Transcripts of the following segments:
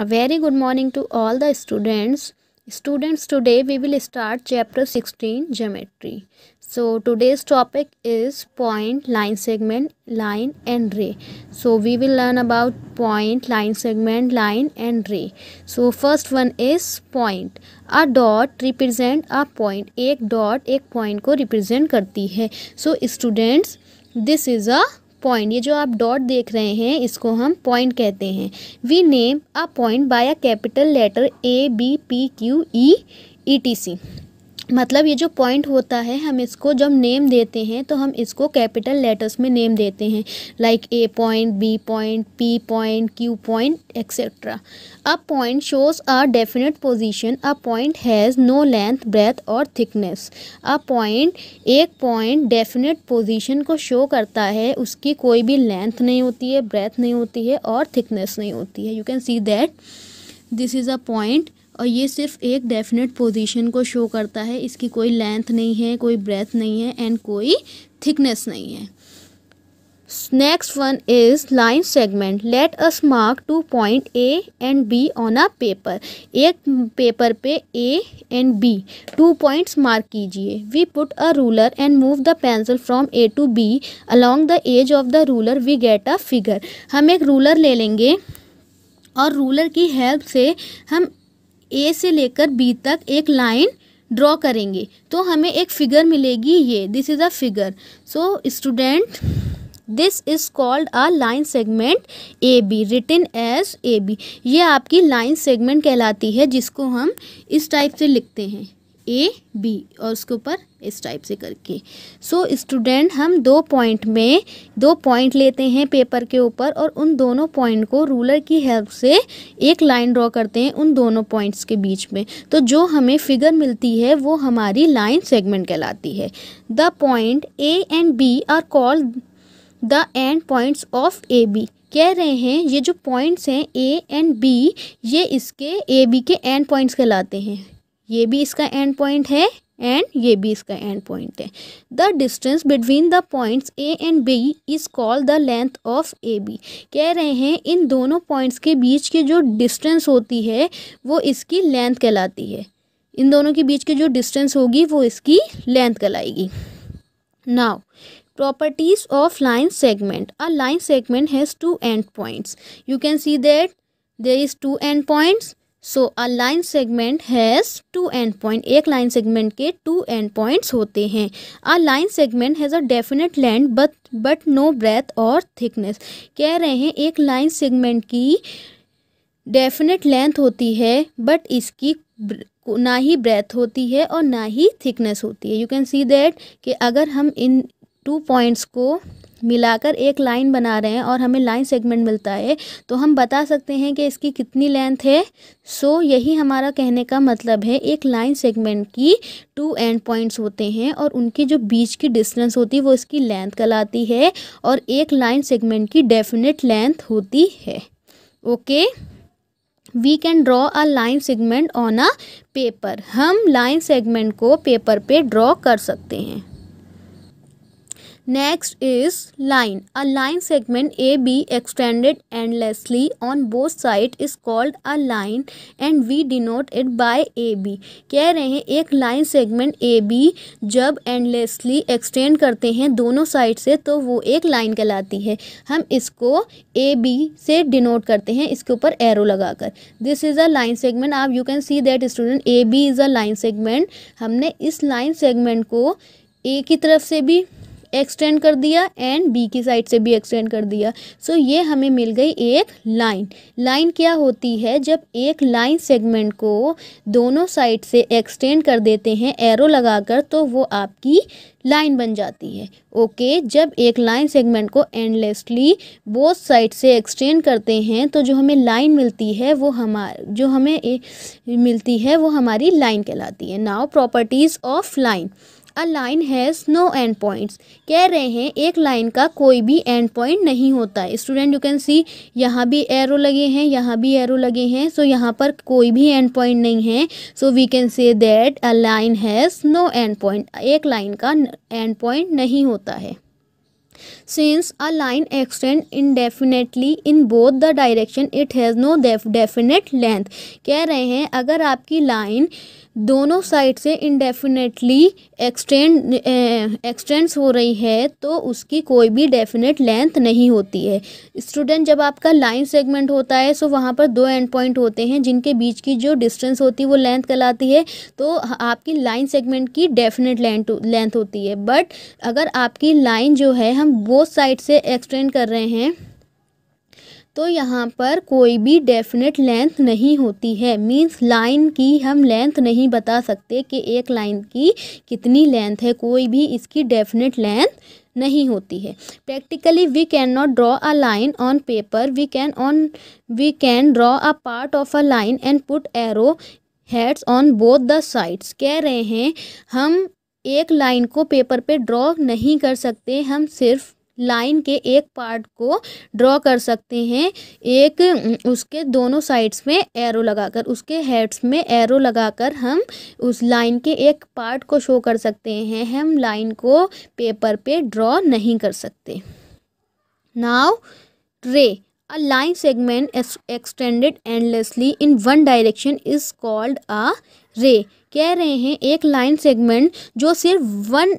A very good morning to all the students. Students, today we will start chapter 16 geometry. So today's topic is point, line segment, line and ray. So we will learn about point, line segment, line and ray. So first one is point. a dot represent a point एक dot एक point को represent करती है so students this is a point ये जो आप dot देख रहे हैं इसको हम पॉइंट कहते हैं we name a point by a capital letter A B P Q E E T C मतलब ये जो पॉइंट होता है हम इसको जब नेम देते हैं तो हम इसको कैपिटल लेटर्स में नेम देते हैं like A point B point P point Q point etcetera a point shows a definite position a point has no length breadth और थिकनेस अ पॉइंट एक पॉइंट डेफिनेट पोजीशन को show करता है उसकी कोई भी लेंथ नहीं होती है ब्रेथ नहीं होती है और थिकनेस नहीं होती है you can see that this is a point और ये सिर्फ एक डेफिनेट पोजीशन को शो करता है इसकी कोई लेंथ नहीं है कोई ब्रेथ नहीं है एंड कोई थिकनेस नहीं है next one is line segment let us mark two point A and B on a paper एक पेपर पे A and B two points mark कीजिए we put a ruler and move the pencil from A to B along the edge of the ruler we get a figure हम एक ruler ले लेंगे और ruler की help से हम ए से लेकर बी तक एक लाइन ड्रॉ करेंगे तो हमें एक फिगर मिलेगी ये this is a figure so student this is called a line segment A B written as A B ये आपकी लाइन सेगमेंट कहलाती है जिसको हम इस टाइप से लिखते हैं ए बी और उसके ऊपर इस टाइप से करके सो so, स्टूडेंट हम दो पॉइंट में दो पॉइंट लेते हैं पेपर के ऊपर और उन दोनों पॉइंट को रूलर की हेल्प से एक लाइन ड्रॉ करते हैं उन दोनों पॉइंट्स के बीच में तो जो हमें फिगर मिलती है वो हमारी लाइन सेगमेंट कहलाती है the point A and B are called the end points of A B कह रहे हैं ये जो पॉइंट्स हैं ए एंड बी ये इसके ए बी के एंड पॉइंट्स कहलाते हैं ये भी इसका एंड पॉइंट है एंड ये भी इसका एंड पॉइंट है the distance between the points A and B is called the length of A B कह रहे हैं इन दोनों पॉइंट्स के बीच की जो डिस्टेंस होती है वो इसकी लेंथ कहलाती है इन दोनों के बीच की जो डिस्टेंस होगी वो इसकी लेंथ कहलाएगी now properties of line segment a line segment has two end points you can see that there is two end points so a line segment has two end point एक line segment के two end points होते हैं a line segment has a definite length but but no breadth और thickness कह रहे हैं एक line segment की डेफिनेट लेंथ होती है बट इसकी ना ही ब्रेथ होती है और ना ही थिकनेस होती है यू कैन सी दैट कि अगर हम इन टू पॉइंट्स को मिलाकर एक लाइन बना रहे हैं और हमें लाइन सेगमेंट मिलता है तो हम बता सकते हैं कि इसकी कितनी लेंथ है सो यही हमारा कहने का मतलब है एक लाइन सेगमेंट की टू एंड पॉइंट्स होते हैं और उनकी जो बीच की डिस्टेंस होती है वो इसकी लेंथ कहलाती है और एक लाइन सेगमेंट की डेफिनेट लेंथ होती है okay we can draw a line segment on a paper हम लाइन सेगमेंट को पेपर पे ड्रॉ कर सकते हैं next is line a line segment A B extended endlessly on both side is called a line and we denote it by A B कह रहे हैं एक लाइन सेगमेंट ए बी जब एंडलेसली एक्सटेंड करते हैं दोनों साइड से तो वो एक लाइन कहलाती है हम इसको ए बी से डिनोट करते हैं इसके ऊपर एरो लगाकर this is a line segment आप you can see that student A B is a line segment हमने इस लाइन सेगमेंट को ए की तरफ से भी एक्सटेंड कर दिया एंड बी की साइड से भी एक्सटेंड कर दिया सो so, ये हमें मिल गई एक लाइन लाइन क्या होती है जब एक लाइन सेगमेंट को दोनों साइड से एक्सटेंड कर देते हैं एरो लगाकर तो वो आपकी लाइन बन जाती है ओके okay, जब एक लाइन सेगमेंट को एंडलेसली बोथ साइड से एक्सटेंड करते हैं तो जो हमें लाइन मिलती है वो हमार जो हमें ए, मिलती है वो हमारी लाइन कहलाती है now properties of line a line has no end points कह रहे हैं एक लाइन का कोई भी एंड पॉइंट नहीं होता है स्टूडेंट यू कैन सी यहाँ भी एरो लगे हैं यहाँ भी एरो लगे हैं सो so यहाँ पर कोई भी एंड पॉइंट नहीं है so we can say that a line has no end point एक लाइन का एंड पॉइंट नहीं होता है a line extend indefinitely in both the direction it has no definite length कह रहे हैं अगर आपकी लाइन line दोनों साइड से इनडेफिनेटली एक्सटेंड एक्सटेंड्स हो रही है तो उसकी कोई भी डेफिनेट लेंथ नहीं होती है स्टूडेंट जब आपका लाइन सेगमेंट होता है सो वहाँ पर दो एंड पॉइंट होते हैं जिनके बीच की जो डिस्टेंस होती है वो लेंथ कहलाती है तो आपकी लाइन सेगमेंट की डेफिनेट लेंथ लेंथ होती है बट अगर आपकी लाइन जो है हम बोथ साइड से एक्सटेंड कर रहे हैं तो यहाँ पर कोई भी डेफिनेट लेंथ नहीं होती है मींस लाइन की हम लेंथ नहीं बता सकते कि एक लाइन की कितनी लेंथ है कोई भी इसकी डेफिनेट लेंथ नहीं होती है practically we can not draw a line on paper we can on we can draw a part of a line and put arrow heads on both the sides कह रहे हैं हम एक लाइन को paper पे ड्रॉ नहीं कर सकते हम सिर्फ लाइन के एक पार्ट को ड्रॉ कर सकते हैं एक उसके दोनों साइड्स में एरो लगाकर उसके हेड्स में एरो लगाकर हम उस लाइन के एक पार्ट को शो कर सकते हैं हम लाइन को पेपर पे ड्रॉ नहीं कर सकते now ray a line segment extended endlessly in one direction is called a ray कह रहे हैं एक लाइन सेगमेंट जो सिर्फ वन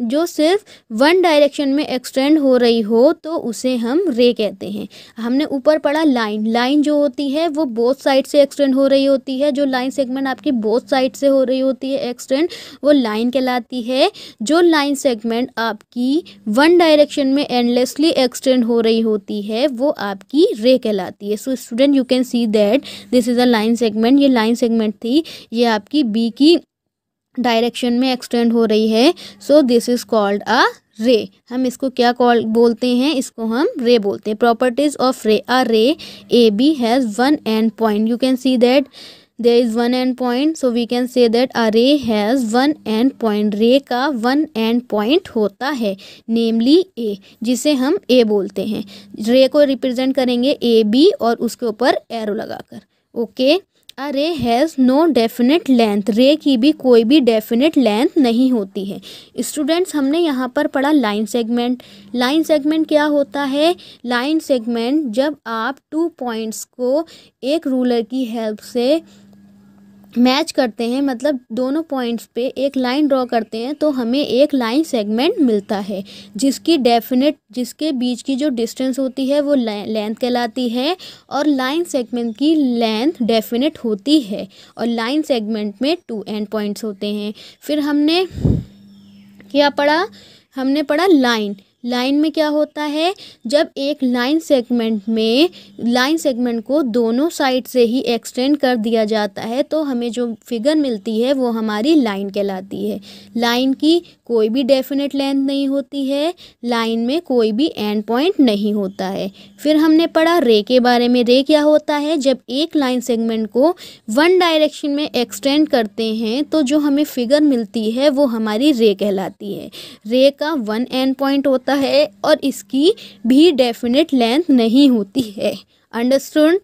जो सिर्फ वन डायरेक्शन में एक्सटेंड हो रही हो तो उसे हम रे कहते हैं हमने ऊपर पढ़ा लाइन लाइन जो होती है वो बोथ साइड से एक्सटेंड हो रही होती है जो लाइन सेगमेंट आपकी बोथ साइड से हो रही होती है एक्सटेंड वो लाइन कहलाती है जो लाइन सेगमेंट आपकी वन डायरेक्शन में एंडलेसली एक्सटेंड हो रही होती है वो आपकी रे कहलाती है so student you can see that this is a line segment ये लाइन सेगमेंट थी ये आपकी बी की डायरेक्शन में एक्सटेंड हो रही है so this is called a ray हम इसको क्या कॉल बोलते हैं इसको हम रे बोलते हैं properties of ray a ray A B has one end point you can see that there is one end point so we can say that a ray has one end point रे का one end point होता है नेमली ए जिसे हम ए बोलते हैं रे को रिप्रेजेंट करेंगे ए बी और उसके ऊपर एरो लगाकर okay okay? A ray has no definite length रे की भी कोई भी डेफिनेट लेंथ नहीं होती है स्टूडेंट्स हमने यहाँ पर पढ़ा लाइन सेगमेंट लाइन सेगमेंट क्या होता है लाइन सेगमेंट जब आप टू पॉइंट्स को एक रूलर की हेल्प से मैच करते हैं मतलब दोनों पॉइंट्स पे एक लाइन ड्रॉ करते हैं तो हमें एक लाइन सेगमेंट मिलता है जिसकी डेफिनेट जिसके बीच की जो डिस्टेंस होती है वो लेंथ कहलाती है और लाइन सेगमेंट की लेंथ डेफिनेट होती है और लाइन सेगमेंट में टू एंड पॉइंट्स होते हैं फिर हमने क्या पढ़ा हमने पढ़ा लाइन लाइन में क्या होता है जब एक लाइन सेगमेंट में लाइन सेगमेंट को दोनों साइड से ही एक्सटेंड कर दिया जाता है तो हमें जो फिगर मिलती है वो हमारी लाइन कहलाती है लाइन की कोई भी डेफिनेट लेंथ नहीं होती है लाइन में कोई भी एंड पॉइंट नहीं होता है फिर हमने पढ़ा रे के बारे में रे क्या होता है जब एक लाइन सेगमेंट को वन डायरेक्शन में एक्सटेंड करते हैं तो जो हमें फिगर मिलती है वो हमारी रे कहलाती है रे का वन एंड पॉइंट होता होता है और इसकी भी डेफिनेट लेंथ नहीं होती है अंडरस्टूड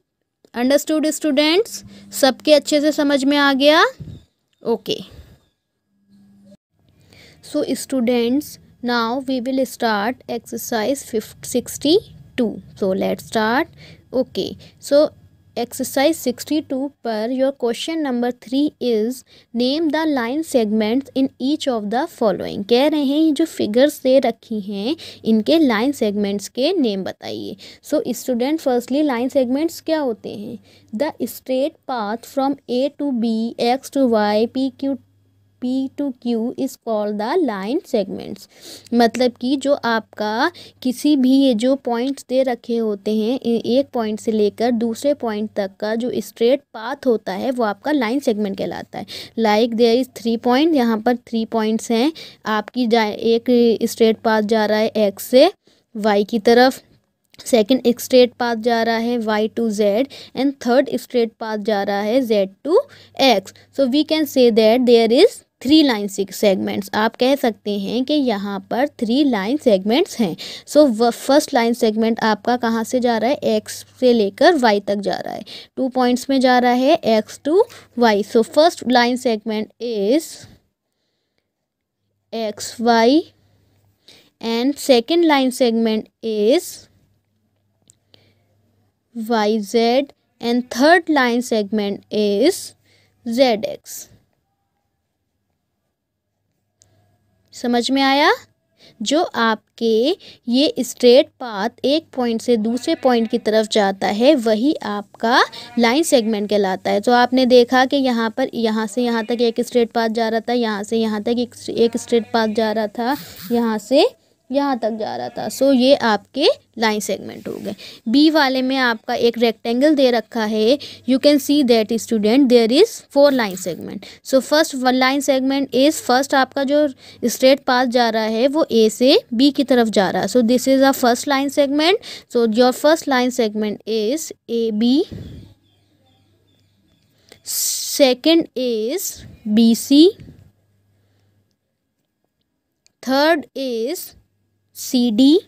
अंडरस्टूड स्टूडेंट्स सबके अच्छे से समझ में आ गया okay so students now we will start exercise fifty sixty two so let start okay so exercise 62 पर your question number three is name the line segments in each of the following कह रहे हैं ये जो figures दे रखी हैं इनके line segments के नेम बताइए so student firstly line segments क्या होते हैं the straight path from A to B X to Y P Q P to Q is called the line segments मतलब कि जो आपका किसी भी ये जो पॉइंट्स दे रखे होते हैं एक पॉइंट से लेकर दूसरे पॉइंट तक का जो स्ट्रेट पाथ होता है वो आपका लाइन सेगमेंट कहलाता है like there is three point यहाँ पर थ्री पॉइंट्स हैं आपकी जा एक स्ट्रेट पाथ जा रहा है एक्स से वाई की तरफ सेकेंड स्ट्रेट पाथ जा रहा है Y to Z and third straight path जा रहा है Z to X so we can say that there is three line segments आप कह सकते हैं कि यहाँ पर थ्री लाइन सेगमेंट्स हैं सो फर्स्ट लाइन सेगमेंट आपका कहाँ से जा रहा है एक्स से लेकर वाई तक जा रहा है टू पॉइंट्स में जा रहा है X to Y so first line segment is X Y and second line segment is Y Z and third line segment is Z X समझ में आया जो आपके ये स्ट्रेट पाथ एक पॉइंट से दूसरे पॉइंट की तरफ जाता है वही आपका लाइन सेगमेंट कहलाता है तो आपने देखा कि यहाँ पर यहाँ से यहाँ तक एक स्ट्रेट पाथ जा रहा था यहाँ से यहाँ तक एक स्ट्रेट पाथ जा रहा था यहाँ से यहाँ तक जा रहा था सो ये आपके लाइन सेगमेंट हो गए बी वाले में आपका एक रेक्टेंगल दे रखा है you can see that student there is four line segment so first one line segment is first आपका जो स्ट्रेट पास जा रहा है वो ए से बी की तरफ जा रहा है so this is a first line segment so your first line segment is A B second is B C third is C D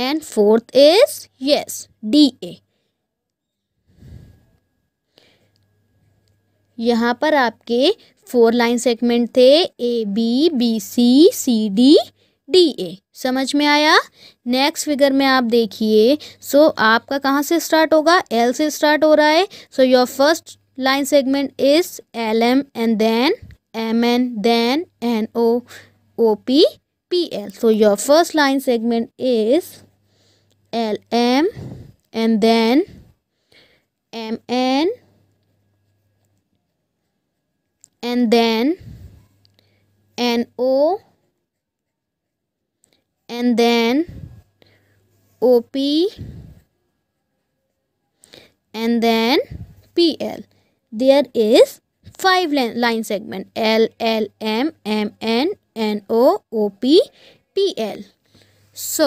and fourth is yes D A यहाँ पर आपके फोर लाइन सेगमेंट थे A B B C C D D A समझ में आया next figure में आप देखिए सो so, आपका कहाँ से स्टार्ट होगा एल से स्टार्ट हो रहा है so your first line segment is L M and then M N then N O OPPL. So your first line segment is LM and then MN and then NO and then OP and then PL. There is five line segment L, L, M, M, N, N O O P P L so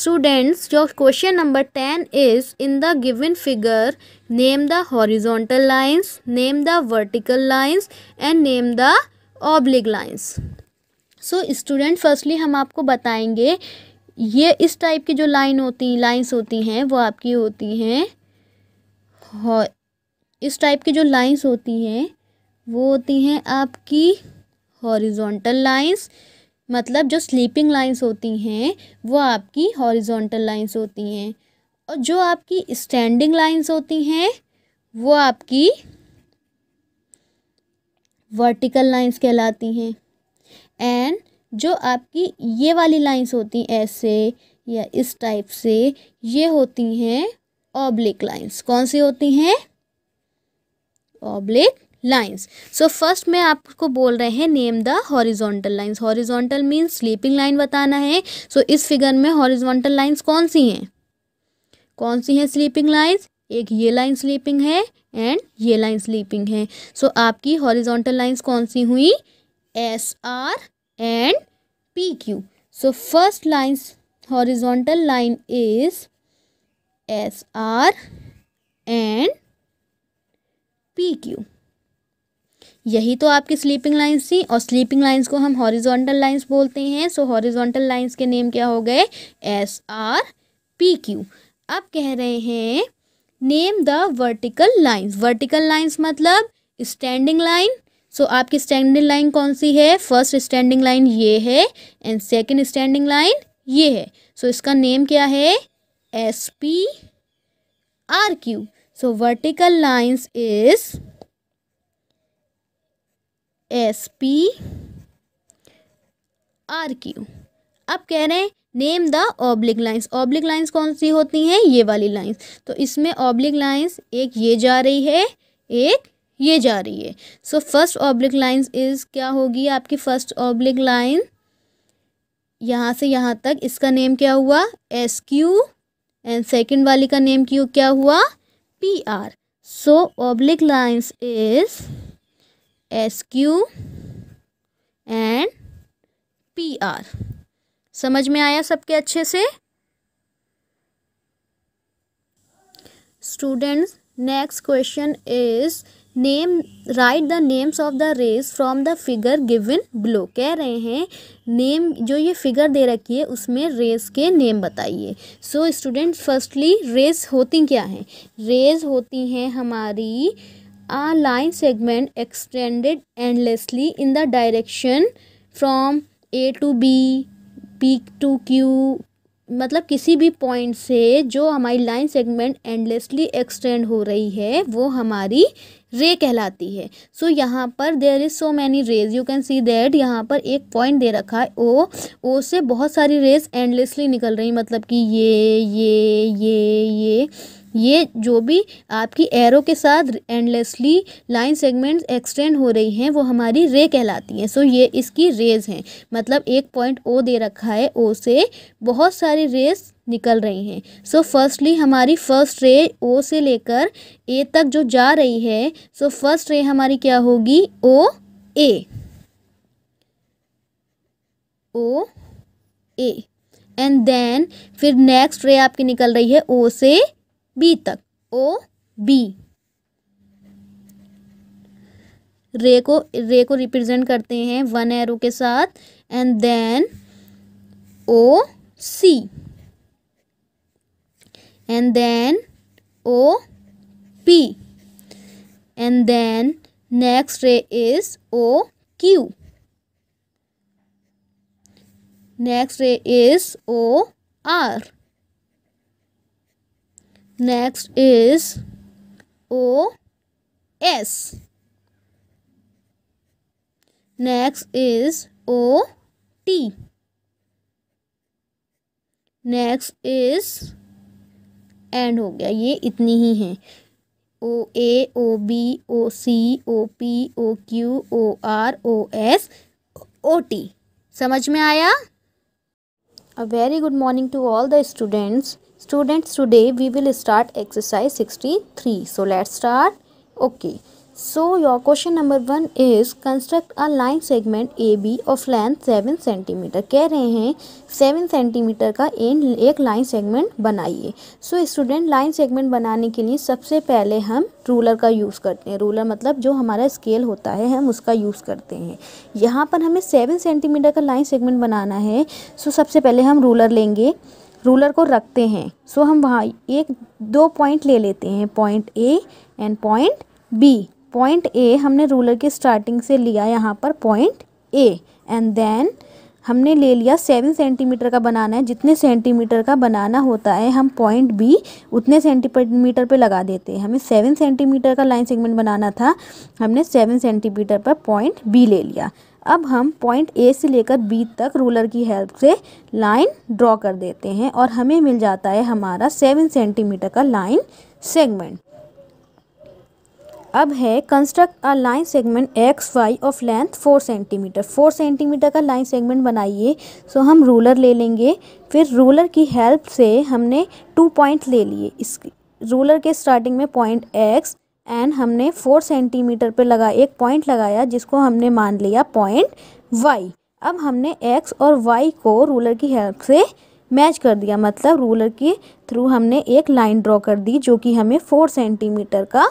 students जो question number ten is in the given figure name the horizontal lines name the vertical lines and name the oblique lines so student firstly हम आपको बताएंगे ये इस type की जो line होती हैं लाइंस होती हैं वो आपकी होती हैं इस टाइप की जो लाइन्स होती हैं वो होती हैं आपकी हॉरिजॉन्टल लाइंस मतलब जो स्लीपिंग लाइंस होती हैं वो आपकी हॉरिजॉन्टल लाइंस होती हैं और जो आपकी स्टैंडिंग लाइंस होती हैं वो आपकी वर्टिकल लाइंस कहलाती हैं एंड जो आपकी ये वाली लाइंस होती हैं ऐसे या इस टाइप से ये होती हैं ऑब्लिक लाइंस कौन सी होती हैं ऑब्लिक लाइंस सो फर्स्ट मैं आपको बोल रहे हैं name the horizontal lines horizontal means sleeping line बताना है सो so, इस फिगर में हॉरिजोंटल लाइंस कौन सी हैं कौन सी हैं स्लीपिंग लाइंस एक ये लाइन स्लीपिंग है एंड ये लाइन स्लीपिंग है सो so, आपकी हॉरिजोंटल लाइंस कौन सी हुई S R and P Q so first lines horizontal line is S R and P Q यही तो आपकी स्लीपिंग लाइंस थी और स्लीपिंग लाइंस को हम हॉरिजॉन्टल लाइंस बोलते हैं सो हॉरिजॉन्टल लाइंस के नेम क्या हो गए एस आर पी क्यू अब कह रहे हैं name the vertical lines vertical lines मतलब स्टैंडिंग लाइन सो आपकी स्टैंडिंग लाइन कौन सी है फर्स्ट स्टैंडिंग लाइन ये है एंड सेकेंड स्टैंडिंग लाइन ये है सो so, इसका नेम क्या है S P R Q so vertical lines is S P R Q अब कह रहे हैं name the oblique lines oblique lines कौन सी होती हैं ये वाली लाइंस तो इसमें ऑब्लिक लाइंस एक ये जा रही है एक ये जा रही है so first oblique lines is क्या होगी आपकी फर्स्ट ऑब्लिक लाइन यहाँ से यहाँ तक इसका नेम क्या हुआ एस क्यू एंड सेकेंड वाली का नेम क्यू क्या हुआ P R so oblique lines is S Q and P R समझ में आया सबके अच्छे से students next question is name write the names of the rays from the figure given below कह रहे हैं नेम जो ये फिगर दे रखी है उसमें रेस के नेम बताइए सो स्टूडेंट फर्स्टली रेस होती क्या हैं रेस होती हैं हमारी a line segment extended endlessly in the direction from A to B, P to Q मतलब किसी भी पॉइंट से जो हमारी लाइन सेगमेंट एंडलेसली एक्सटेंड हो रही है वो हमारी रे कहलाती है सो so, यहाँ पर there is so many rays you can see that यहाँ पर एक पॉइंट दे रखा है ओ ओ से बहुत सारी रेज एंडलेसली निकल रही मतलब कि ये ये ये ये ये जो भी आपकी एरो के साथ एंडलेसली लाइन सेगमेंट्स एक्सटेंड हो रही हैं वो हमारी रे कहलाती हैं सो ये इसकी रेज हैं मतलब एक पॉइंट ओ दे रखा है ओ से बहुत सारी रेज निकल रही हैं सो फर्स्टली हमारी फर्स्ट रे ओ से लेकर ए तक जो जा रही है सो फर्स्ट रे हमारी क्या होगी O A O A and then फिर नेक्स्ट रे आपकी निकल रही है ओ से बी तक ओ बी रे को रे को रिप्रेजेंट करते हैं वन एरो के साथ and then O C and then O P and then next ray is O Q next ray is O R next is O S next is O T next is and हो गया ये इतनी ही हैं O A O B O C O P O Q O R O S O T समझ में आया a very good morning to all the students students today we will start exercise sixty three so let let's okay so your question number one is construct a line segment A B of length seven centimetre कह रहे हैं seven centimetre का an एक line segment बनाइए so student line segment बनाने के लिए सबसे पहले हम रूलर का यूज़ करते हैं रूलर मतलब जो हमारा स्केल होता है हम उसका यूज़ करते हैं यहाँ पर हमें सेवन सेंटीमीटर का लाइन सेगमेंट बनाना है सो सबसे पहले हम रूलर लेंगे रूलर को रखते हैं सो हम वहाँ एक दो पॉइंट ले लेते हैं point A and point B point A हमने रूलर के स्टार्टिंग से लिया यहाँ पर पॉइंट ए एंड देन हमने ले लिया सेवन सेंटीमीटर का बनाना है जितने सेंटीमीटर का बनाना होता है हम पॉइंट बी उतने सेंटीमीटर पे लगा देते हैं हमें सेवन सेंटीमीटर का लाइन सेगमेंट बनाना था हमने सेवन सेंटीमीटर पर पॉइंट बी ले लिया अब हम पॉइंट ए से लेकर बी तक रूलर की हेल्प से लाइन ड्रॉ कर देते हैं और हमें मिल जाता है हमारा सेवन सेंटीमीटर का लाइन सेगमेंट अब है construct a line segment X Y of length four centimetre four centimetre का लाइन सेगमेंट बनाइए सो हम रूलर ले लेंगे फिर रूलर की हेल्प से हमने टू पॉइंट ले लिए इस रूलर के स्टार्टिंग में पॉइंट एक्स एंड हमने फोर सेंटीमीटर पे लगा एक पॉइंट लगाया जिसको हमने मान लिया पॉइंट वाई अब हमने एक्स और वाई को रूलर की हेल्प से मैच कर दिया मतलब रूलर के थ्रू हमने एक लाइन ड्रॉ कर दी जो कि हमें फोर सेंटीमीटर का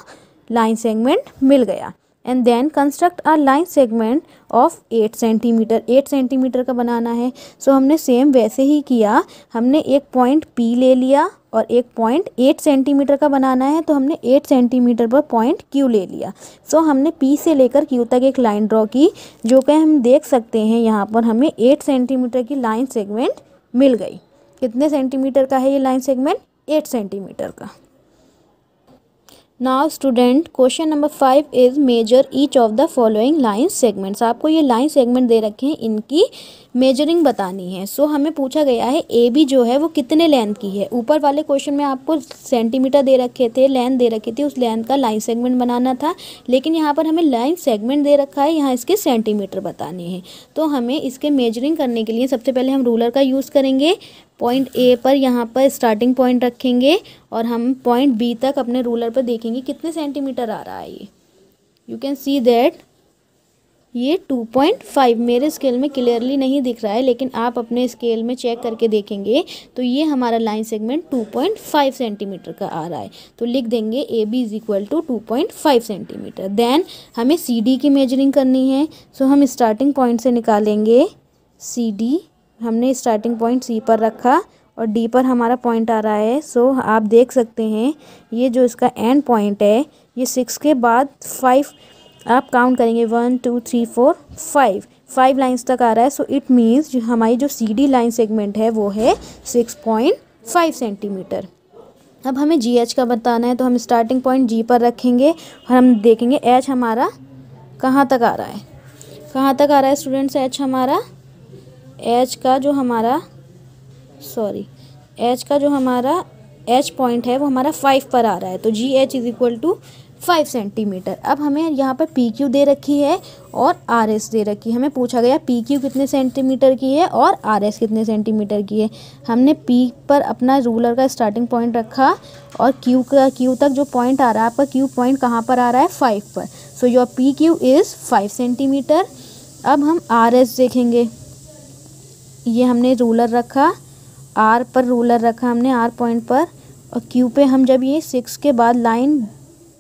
लाइन सेगमेंट मिल गया and then construct a line segment of eight centimetre eight centimetre का बनाना है सो so, हमने सेम वैसे ही किया हमने एक पॉइंट पी ले लिया और एक पॉइंट एट सेंटीमीटर का बनाना है तो हमने एट सेंटीमीटर पर पॉइंट क्यू ले लिया सो so, हमने पी से लेकर क्यू तक एक लाइन ड्रॉ की जो कि हम देख सकते हैं यहाँ पर हमें एट सेंटीमीटर की लाइन सेगमेंट मिल गई कितने सेंटीमीटर का है ये लाइन सेगमेंट एट सेंटीमीटर का now student question number five is measure each of the following line segments आपको ये लाइन सेगमेंट दे रखे हैं इनकी मेजरिंग बतानी है सो हमें पूछा गया है ए बी जो है वो कितने लेंथ की है ऊपर वाले क्वेश्चन में आपको सेंटीमीटर दे रखे थे लेंथ दे रखी थी उस लेंथ का लाइन सेगमेंट बनाना था लेकिन यहाँ पर हमें लाइन सेगमेंट दे रखा है यहाँ इसके सेंटीमीटर बताने हैं तो हमें इसके मेजरिंग करने के लिए सबसे पहले हम रूलर का यूज़ करेंगे पॉइंट ए पर यहाँ पर स्टार्टिंग पॉइंट रखेंगे और हम पॉइंट बी तक अपने रूलर पर देखेंगे कितने सेंटीमीटर आ रहा है ये यू कैन सी दैट ये 2.5 मेरे स्केल में क्लियरली नहीं दिख रहा है लेकिन आप अपने स्केल में चेक करके देखेंगे तो ये हमारा लाइन सेगमेंट 2.5 सेंटीमीटर का आ रहा है तो लिख देंगे A B is equal to two centimetre then हमें सी डी की मेजरिंग करनी है सो हम स्टार्टिंग पॉइंट से निकालेंगे सी डी हमने स्टार्टिंग पॉइंट सी पर रखा और डी पर हमारा पॉइंट आ रहा है सो आप देख सकते हैं ये जो इसका एंड पॉइंट है ये सिक्स के बाद फाइव आप काउंट करेंगे one two three four five five lines तक आ रहा है सो इट मीन्स हमारी जो सीडी लाइन सेगमेंट है वो है सिक्स पॉइंट फाइव सेंटीमीटर अब हमें जी एच का बताना है तो हम स्टार्टिंग पॉइंट जी पर रखेंगे और हम देखेंगे एच हमारा कहाँ तक आ रहा है कहाँ तक आ रहा है स्टूडेंट्स एच हमारा एच का जो हमारा सॉरी एच का जो हमारा एच पॉइंट है वो हमारा फाइव पर आ रहा है तो G H is equal to five centimetre अब हमें यहाँ पर पी क्यू दे रखी है और आर एस दे रखी है हमें पूछा गया पी क्यू कितने सेंटीमीटर की है और आर एस कितने सेंटीमीटर की है हमने पी पर अपना रूलर का स्टार्टिंग पॉइंट रखा और क्यू का क्यू तक जो पॉइंट आ रहा है आपका क्यू पॉइंट कहाँ पर आ रहा है फाइव पर so your P Q is five centimetre अब हम आर एस देखेंगे ये हमने रूलर रखा आर पर रूलर रखा हमने आर पॉइंट पर और क्यू पे हम जब ये सिक्स के बाद लाइन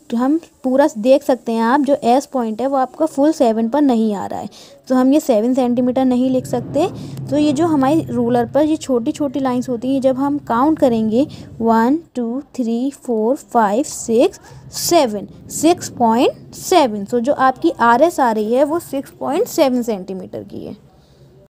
तो हम पूरा देख सकते हैं आप जो एस पॉइंट है वो आपका फुल सेवन पर नहीं आ रहा है तो हम ये सेवन सेंटीमीटर नहीं लिख सकते तो ये जो हमारी रूलर पर ये छोटी छोटी लाइंस होती हैं जब हम काउंट करेंगे one two three four five six seven six point seven so जो आपकी आर एस आ रही है वो सिक्स पॉइंट सेवन सेंटीमीटर की है